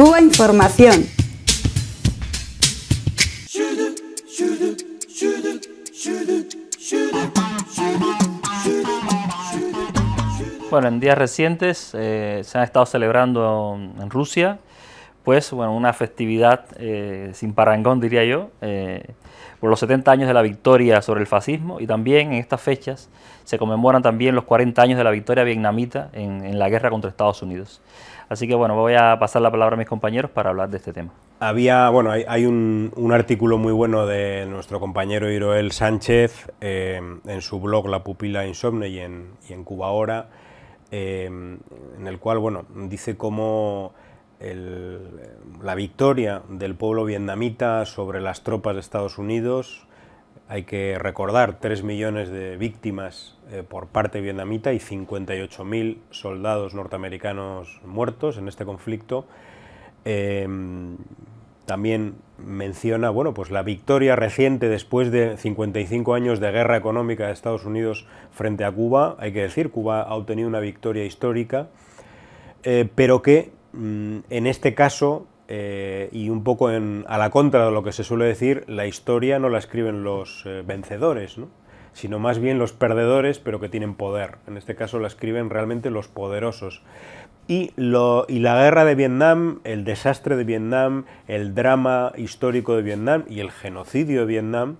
Cuba Información. Bueno, en días recientes eh, se ha estado celebrando en Rusia, pues bueno, una festividad eh, sin parangón, diría yo, eh, por los 70 años de la victoria sobre el fascismo y también en estas fechas se conmemoran también los 40 años de la victoria vietnamita en, en la guerra contra Estados Unidos. Así que bueno, voy a pasar la palabra a mis compañeros para hablar de este tema. Había, bueno, hay, un, artículo muy bueno de nuestro compañero Iroel Sánchez eh, en su blog La Pupila Insomne y en, Cuba Ahora, eh, en el cual, bueno, dice cómo la victoria del pueblo vietnamita sobre las tropas de Estados Unidos, hay que recordar, tres millones de víctimas eh, por parte vietnamita y 58.000 soldados norteamericanos muertos en este conflicto. Em, también menciona bueno, pues la victoria reciente después de 55 años de guerra económica de Estados Unidos frente a Cuba. Hay que decir, Cuba ha obtenido una victoria histórica, eh, pero que mm, en este caso, eh, y un poco a la contra de lo que se suele decir, la historia no la escriben los vencedores sino más bien los perdedores, pero que tienen poder. En este caso la escriben realmente los poderosos. Y, la guerra de Vietnam, el desastre de Vietnam, el drama histórico de Vietnam y el genocidio de Vietnam,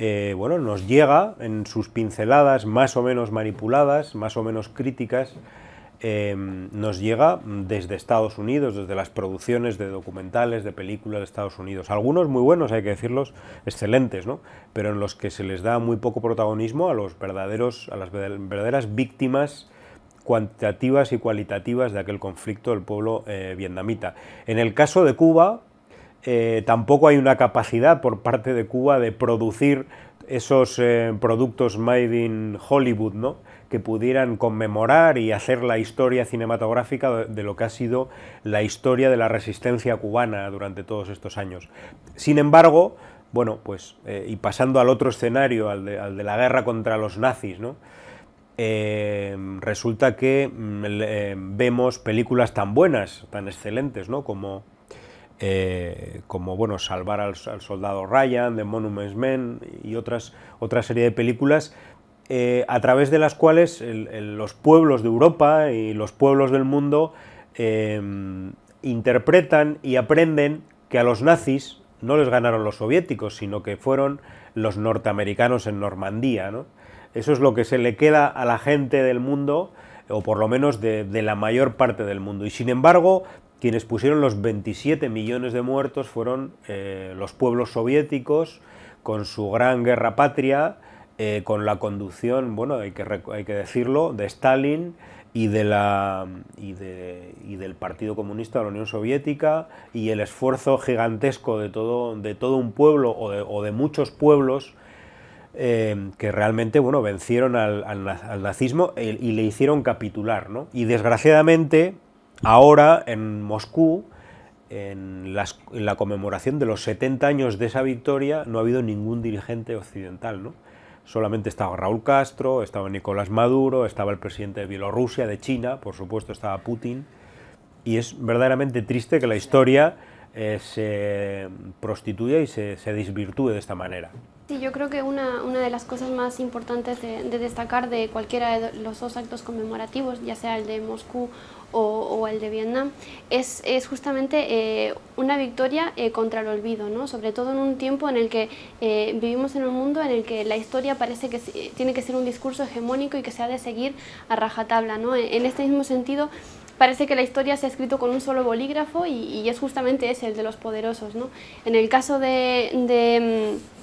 eh, bueno, nos llega en sus pinceladas más o menos manipuladas, más o menos críticas, Em, nos llega desde Estados Unidos, desde las producciones de documentales, de películas de Estados Unidos. Algunos muy buenos, hay que decirlos, excelentes, ¿no? pero en los que se les da muy poco protagonismo a, los verdaderos, a las verdaderas víctimas cuantitativas y cualitativas de aquel conflicto del pueblo eh, vietnamita. En el caso de Cuba, eh, tampoco hay una capacidad por parte de Cuba de producir esos eh, productos made in Hollywood, ¿no? que pudieran conmemorar y hacer la historia cinematográfica de lo que ha sido la historia de la resistencia cubana durante todos estos años. Sin embargo, bueno, pues, eh, y pasando al otro escenario, al de, la guerra contra los nazis, ¿no? Eh, resulta que mm, eh, vemos películas tan buenas, tan excelentes, ¿no? Como, como bueno, Salvar al, Soldado Ryan, The Monuments Men y otras, otra serie de películas eh, a través de las cuales los pueblos de Europa y los pueblos del mundo eh, interpretan y aprenden que a los nazis no les ganaron los soviéticos, sino que fueron los norteamericanos en Normandía. Eso es lo que se le queda a la gente del mundo, o por lo menos de, la mayor parte del mundo. Y sin embargo, quienes pusieron los 27 millones de muertos fueron eh, los pueblos soviéticos, con su gran guerra patria, eh, con la conducción, bueno, hay que, decirlo, de Stalin y, y, del Partido Comunista de la Unión Soviética y el esfuerzo gigantesco de todo, de todo un pueblo o de, muchos pueblos eh, que realmente bueno, vencieron al, nazismo y le hicieron capitular. ¿no? Y desgraciadamente, ahora en Moscú, en, en, la conmemoración de los 70 años de esa victoria, no ha habido ningún dirigente occidental. ¿no? solamente estaba Raúl Castro, estaba Nicolás Maduro, estaba el presidente de Bielorrusia, de China, por supuesto estaba Putin. Y es verdaderamente triste que la historia eh, se prostituya y se, desvirtúe de esta manera. Sí, yo creo que una, de las cosas más importantes de, destacar de cualquiera de los dos actos conmemorativos, ya sea el de Moscú o, el de Vietnam, es, es justamente eh, una victoria eh, contra el olvido, ¿no? sobre todo en un tiempo en el que eh, vivimos en un mundo en el que la historia parece que tiene que ser un discurso hegemónico y que se ha de seguir a rajatabla. ¿no? En este mismo sentido, parece que la historia se ha escrito con un solo bolígrafo y, es justamente ese, el de los poderosos. ¿no? En el caso de mm,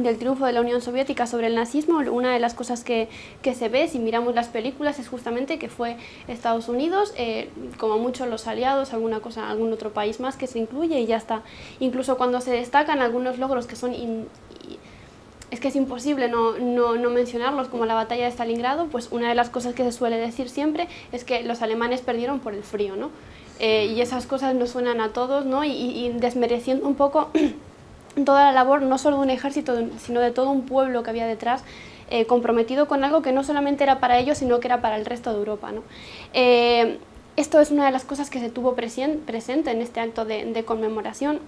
del triunfo de la Unión Soviética sobre el nazismo, una de las cosas que, se ve si miramos las películas es justamente que fue Estados Unidos, eh, como muchos los aliados, alguna cosa, algún otro país más que se incluye y ya está. Incluso cuando se destacan algunos logros que son es que es imposible no, no, mencionarlos, como la batalla de Stalingrado, pues una de las cosas que se suele decir siempre es que los alemanes perdieron por el frío, ¿no? Eh, y esas cosas nos suenan a todos, ¿no? Y, y desmereciendo un poco toda la labor no solo de un ejército, sino de todo un pueblo que había detrás, eh, comprometido con algo que no solamente era para ellos, sino que era para el resto de Europa. Eh, esto es una de las cosas que se tuvo presente en este acto de conmemoración.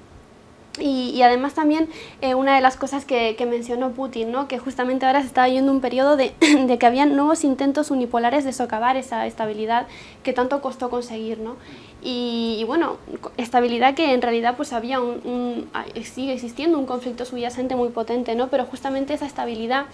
Y, además también eh, una de las cosas que, mencionó Putin, ¿no? que justamente ahora se estaba yendo un periodo de, de que habían nuevos intentos unipolares de socavar esa estabilidad que tanto costó conseguir. ¿no? Y, bueno, estabilidad que en realidad pues había un, un, sigue existiendo un conflicto subyacente muy potente, ¿no? pero justamente esa estabilidad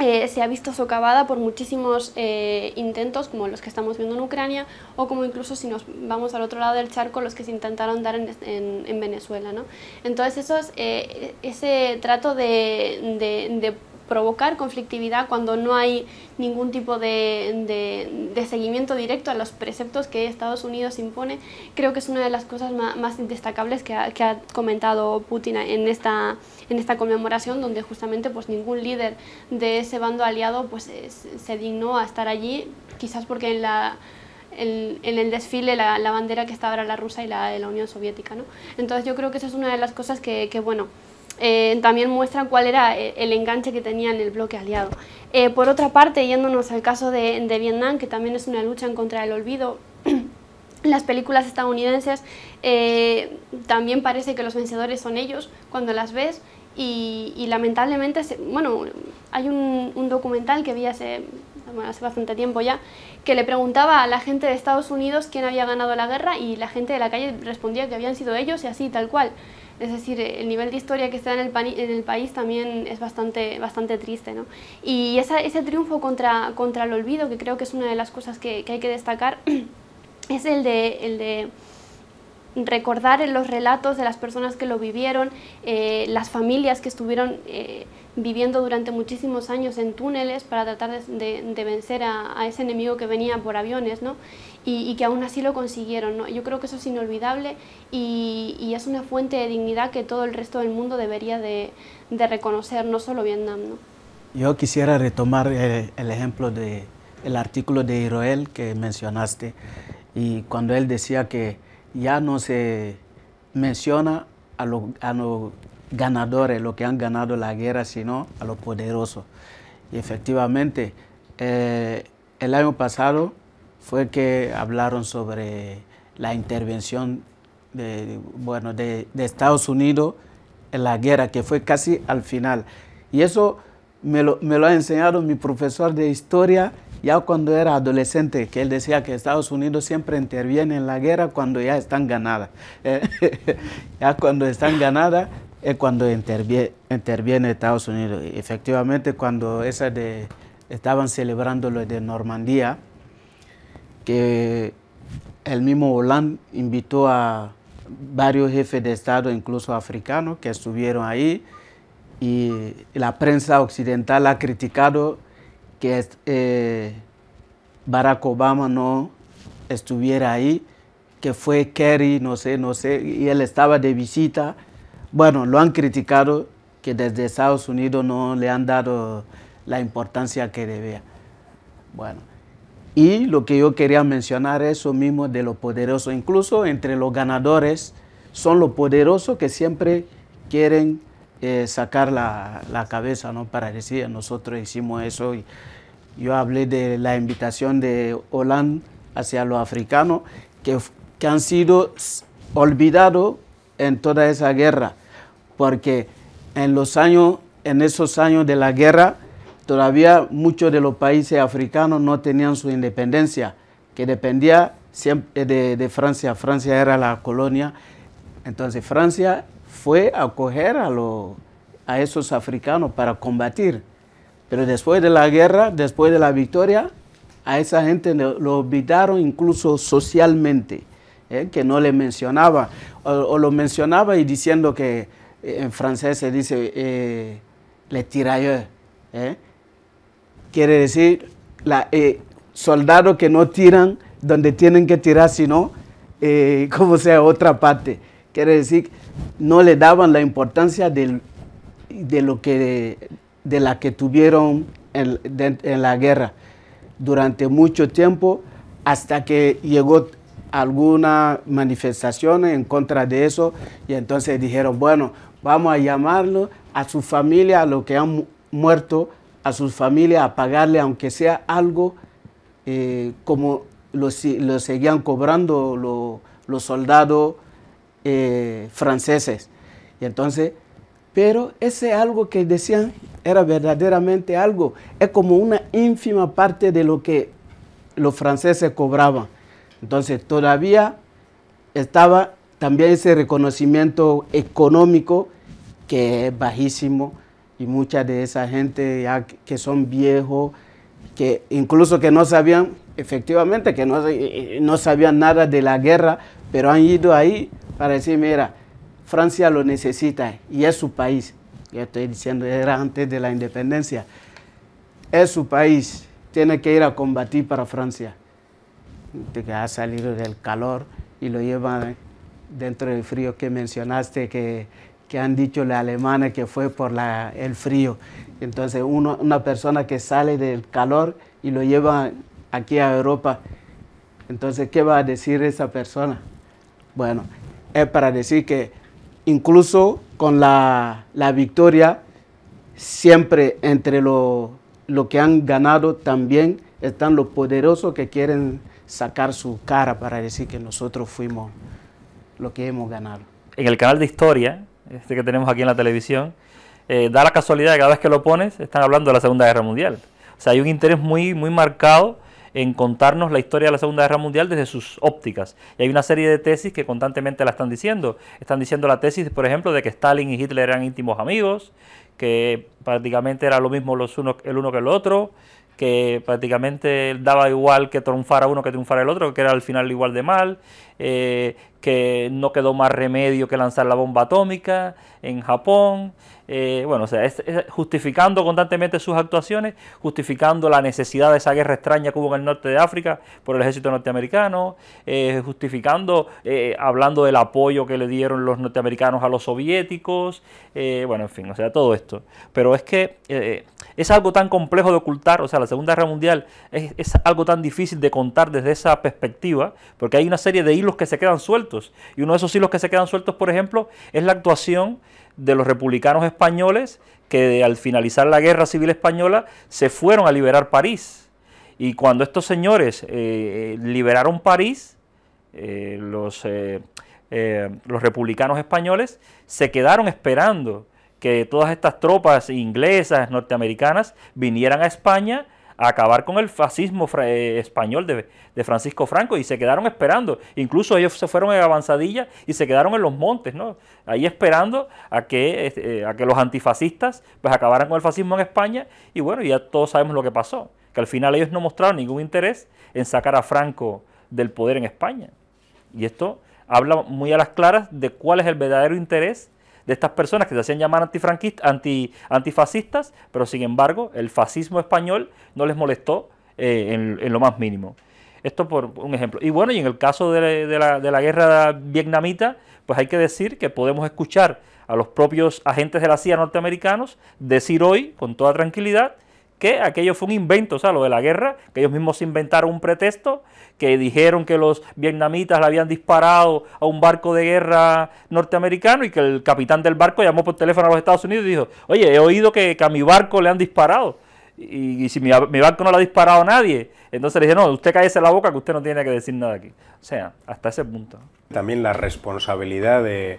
eh, se ha visto socavada por muchísimos eh, intentos, como los que estamos viendo en Ucrania, o como incluso si nos vamos al otro lado del charco, los que se intentaron dar en, Venezuela. ¿no? Entonces, eh, ese trato de provocar conflictividad cuando no hay ningún tipo de, seguimiento directo a los preceptos que Estados Unidos impone, creo que es una de las cosas más, más destacables que ha, que ha, comentado Putin en esta, en esta conmemoración, donde justamente pues, ningún líder de ese bando aliado pues, se dignó a estar allí, quizás porque en la en, el desfile la, bandera que está ahora la rusa y la de la Unión Soviética. ¿no? Entonces yo creo que esa es una de las cosas que, que bueno, eh, también muestran cuál era eh, el enganche que tenía en el bloque aliado. Eh, por otra parte, yéndonos al caso de, Vietnam, que también es una lucha en contra del olvido, las películas estadounidenses también parece que los vencedores son ellos cuando las ves y, lamentablemente, bueno, hay un, documental que vi hace, hace bastante tiempo ya, que le preguntaba a la gente de Estados Unidos quién había ganado la guerra y la gente de la calle respondía que habían sido ellos y así, tal cual. Es decir, el nivel de historia que se da en el, el país también es bastante, bastante triste. ¿no? Y ese triunfo contra, contra el olvido, que creo que es una de las cosas que, hay que destacar, es el de recordar en los relatos de las personas que lo vivieron, eh, las familias que estuvieron eh, viviendo durante muchísimos años en túneles para tratar de, vencer a, ese enemigo que venía por aviones, ¿no? y, que aún así lo consiguieron, Yo creo que eso es inolvidable y, es una fuente de dignidad que todo el resto del mundo debería de, reconocer, no solo Vietnam, ¿no? Yo quisiera retomar el, eh, el ejemplo del artículo de Iroel que mencionaste y cuando él decía que ya no se menciona a, los ganadores, los que han ganado la guerra, sino a los poderosos. Y efectivamente, eh, el año pasado fue que hablaron sobre la intervención de, bueno, Estados Unidos en la guerra, que fue casi al final. Y eso me lo, me lo ha enseñado mi profesor de historia ya cuando era adolescente, que él decía que Estados Unidos siempre interviene en la guerra cuando ya están ganadas. ya cuando están ganadas es cuando interviene, Estados Unidos. Efectivamente, cuando estaban celebrando lo de Normandía, que el mismo Hollande invitó a varios jefes de Estado, incluso africanos, que estuvieron ahí, y la prensa occidental ha criticado que eh, Barack Obama no estuviera ahí, que fue Kerry, no sé, no sé, y él estaba de visita. Bueno, lo han criticado que desde Estados Unidos no le han dado la importancia que debía. Bueno, y lo que yo quería mencionar es eso mismo de lo poderoso. Incluso entre los ganadores son los poderosos que siempre quieren eh, sacar la, cabeza ¿no? para decir, nosotros hicimos eso. Y yo hablé de la invitación de Hollande hacia los africanos que, han sido olvidados en toda esa guerra, porque en los años, en esos años de la guerra, todavía muchos de los países africanos no tenían su independencia, que dependía siempre de, de Francia. Francia era la colonia, entonces Francia fue a acoger a, esos africanos para combatir. Pero después de la guerra, después de la victoria, a esa gente lo olvidaron incluso socialmente, eh, que no le mencionaba, o, lo mencionaba y diciendo que eh, en francés se dice eh, le tirailleur, quiere decir soldados que no tiran donde tienen que tirar, sino como sea otra parte. Quiere decir, no le daban la importancia de, lo que, de la que tuvieron en, la guerra durante mucho tiempo hasta que llegó alguna manifestación en contra de eso y entonces dijeron, bueno, vamos a llamarlo a su familia, a los que han muerto, a su familia, a pagarle aunque sea algo eh, como lo, seguían cobrando los soldados eh, franceses. Y entonces, pero ese algo que decían era verdaderamente algo, es como una ínfima parte de lo que los franceses cobraban. Entonces, todavía estaba también ese reconocimiento económico que es bajísimo y mucha de esa gente que son viejos, que incluso que no sabían, efectivamente, que no, eh, eh, no sabían nada de la guerra, pero han ido ahí para decir, mira, Francia lo necesita y es su país. Yo estoy diciendo, era antes de la independencia. Es su país, tiene que ir a combatir para Francia. Que ha salido del calor y lo lleva dentro del frío que mencionaste, que, que han dicho los alemanes que fue por la, el frío. Entonces, una persona que sale del calor y lo lleva aquí a Europa, entonces, ¿qué va a decir esa persona? Bueno, es para decir que incluso con la, victoria, siempre entre lo, que han ganado también están los poderosos que quieren sacar su cara para decir que nosotros fuimos lo que hemos ganado. En el canal de historia, este que tenemos aquí en la televisión, eh, da la casualidad que cada vez que lo pones están hablando de la Segunda Guerra Mundial. O sea, hay un interés muy, muy marcado en contarnos la historia de la Segunda Guerra Mundial desde sus ópticas. Y hay una serie de tesis que constantemente la están diciendo. Están diciendo la tesis, por ejemplo, de que Stalin y Hitler eran íntimos amigos, que prácticamente era lo mismo los el uno que el otro, que prácticamente daba igual que triunfara uno que triunfara el otro, que era al final igual de mal, eh, que no quedó más remedio que lanzar la bomba atómica en Japón, eh, bueno, o sea, justificando constantemente sus actuaciones, justificando la necesidad de esa guerra extraña que hubo en el norte de África por el ejército norteamericano, eh, justificando, eh, hablando del apoyo que le dieron los norteamericanos a los soviéticos, bueno, en fin, o sea, todo esto. Pero es que es algo tan complejo de ocultar, o sea, la Segunda Guerra Mundial es algo tan difícil de contar desde esa perspectiva, porque hay una serie de hilos que se quedan sueltos, y uno de esos hilos que se quedan sueltos, por ejemplo, es la actuación de los republicanos españoles que al finalizar la guerra civil española se fueron a liberar París. Y cuando estos señores eh, eh, liberaron París, eh, los, los republicanos españoles se quedaron esperando que todas estas tropas inglesas, norteamericanas, vinieran a España acabar con el fascismo eh, español de, Francisco Franco y se quedaron esperando. Incluso ellos se fueron en avanzadilla y se quedaron en los montes, ¿no? Ahí esperando a que, este, eh, a que los antifascistas pues acabaran con el fascismo en España y bueno, ya todos sabemos lo que pasó, que al final ellos no mostraron ningún interés en sacar a Franco del poder en España. Y esto habla muy a las claras de cuál es el verdadero interés de estas personas que se hacían llamar anti, antifascistas, pero sin embargo el fascismo español no les molestó eh, en, lo más mínimo. Esto por un ejemplo. Y bueno, y en el caso de, la, de la guerra vietnamita, pues hay que decir que podemos escuchar a los propios agentes de la CIA norteamericanos decir hoy, con toda tranquilidad, que aquello fue un invento, o sea, lo de la guerra, que ellos mismos inventaron un pretexto, que dijeron que los vietnamitas le habían disparado a un barco de guerra norteamericano y que el capitán del barco llamó por teléfono a los Estados Unidos y dijo, oye, he oído que, a mi barco le han disparado. Y, si mi, barco no le ha disparado a nadie, entonces le dije, no, usted cállese la boca que usted no tiene que decir nada aquí. O sea, hasta ese punto. También la responsabilidad de,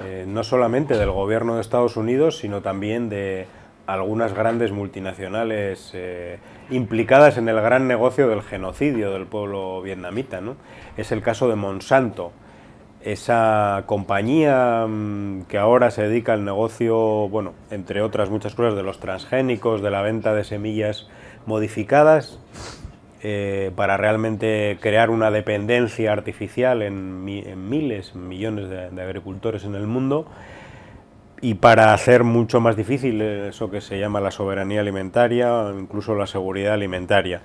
eh, no solamente del gobierno de Estados Unidos, sino también de, algunas grandes multinacionales eh, implicadas en el gran negocio del genocidio del pueblo vietnamita. Es el caso de Monsanto, esa compañía mm, que ahora se dedica al negocio, bueno, entre otras muchas cosas, de los transgénicos, de la venta de semillas modificadas, eh, para realmente crear una dependencia artificial en, miles, millones de agricultores en el mundo y para hacer mucho más difícil eso que se llama la soberanía alimentaria, incluso la seguridad alimentaria.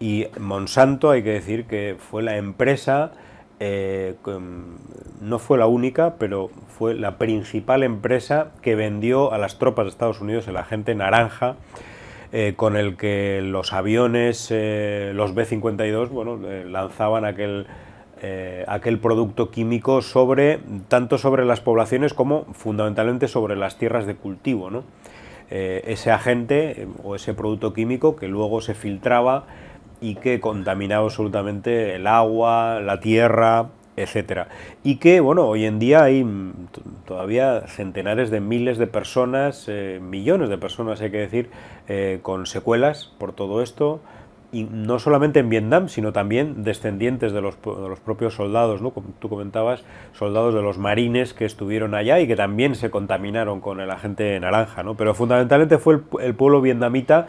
Y Monsanto, hay que decir que fue la empresa, eh, no fue la única, pero fue la principal empresa que vendió a las tropas de Estados Unidos el agente naranja. Eh, con el que los aviones, eh, los B-52, bueno, lanzaban aquel eh, aquel producto químico sobre tanto sobre las poblaciones como fundamentalmente sobre las tierras de cultivo. ¿no? Eh, ese agente eh, o ese producto químico que luego se filtraba y que contaminaba absolutamente el agua, la tierra, etcétera. Y que, bueno, hoy en día hay todavía centenares de miles de personas, millones de personas, hay que decir, con secuelas por todo esto, y no solamente en Vietnam, sino también descendientes de los, propios soldados, ¿no? Como tú comentabas, soldados de los marines que estuvieron allá y que también se contaminaron con el agente naranja, ¿no? Pero fundamentalmente fue el, pueblo vietnamita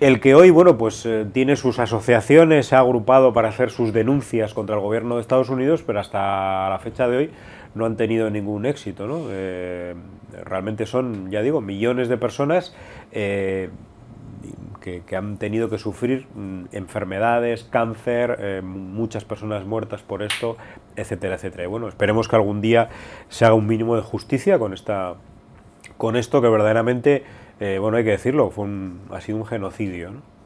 el que hoy, bueno, pues eh, tiene sus asociaciones, se ha agrupado para hacer sus denuncias contra el gobierno de Estados Unidos, pero hasta la fecha de hoy no han tenido ningún éxito, eh, realmente son, ya digo, millones de personas eh, que, han tenido que sufrir mm, enfermedades, cáncer, eh, muchas personas muertas por esto, etcétera, etcétera. Y bueno, esperemos que algún día se haga un mínimo de justicia con, esta, con esto que verdaderamente, eh, bueno, hay que decirlo, fue ha sido un genocidio. ¿no?